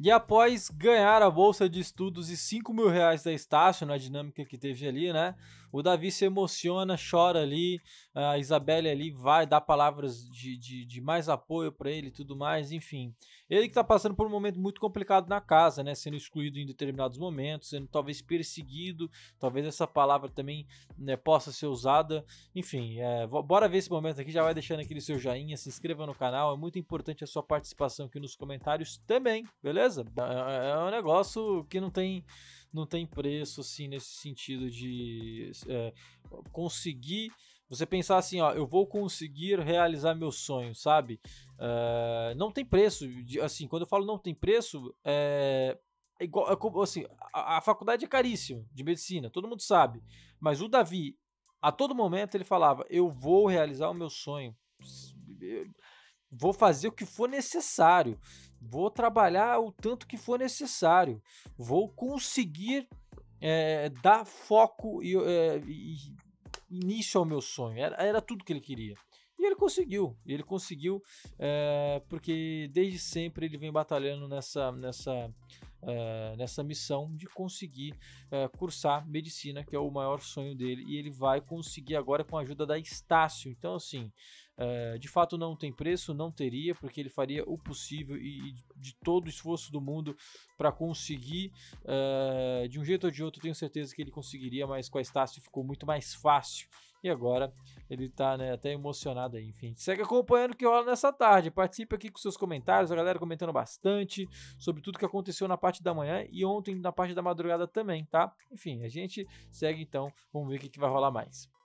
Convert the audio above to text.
E após ganhar a bolsa de estudos e 5 mil reais da Estácio, na dinâmica que teve ali, né? O Davi se emociona, chora ali, a Isabelle ali vai dar palavras de, de, de mais apoio para ele e tudo mais, enfim. Ele que tá passando por um momento muito complicado na casa, né? Sendo excluído em determinados momentos, sendo talvez perseguido, talvez essa palavra também né, possa ser usada. Enfim, é, bora ver esse momento aqui, já vai deixando aquele seu joinha, se inscreva no canal, é muito importante a sua participação aqui nos comentários também, beleza? É, é, é um negócio que não tem, não tem preço, assim, nesse sentido de é, conseguir. Você pensar assim, ó, eu vou conseguir realizar meu sonho, sabe? É, não tem preço. Assim, quando eu falo não tem preço, é, é igual, é, assim, a, a, faculdade é caríssima de medicina, todo mundo sabe. Mas o Davi, a todo momento, ele falava: Eu vou realizar o meu sonho, vou fazer o que for necessário. Vou trabalhar o tanto que for necessário. Vou conseguir é, dar foco e, é, e, início ao meu sonho. Era, era tudo que ele queria. E ele conseguiu. Ele conseguiu é, porque desde sempre ele vem batalhando nessa, nessa, é, nessa missão de conseguir é, cursar medicina, que é o maior sonho dele. E ele vai conseguir agora com a ajuda da Estácio. Então, assim, é, de fato, não tem preço, não teria, porque ele faria o possível e, de todo o esforço do mundo para conseguir. É, de um jeito ou de outro, tenho certeza que ele conseguiria, mas com a Estácio ficou muito mais fácil. E agora ele está né, até emocionado aí, enfim. Segue acompanhando o que rola nessa tarde. Participe aqui com seus comentários, a galera comentando bastante sobre tudo que aconteceu na parte da manhã e ontem na parte da madrugada também, tá? Enfim, a gente segue então, vamos ver o que, que vai rolar mais.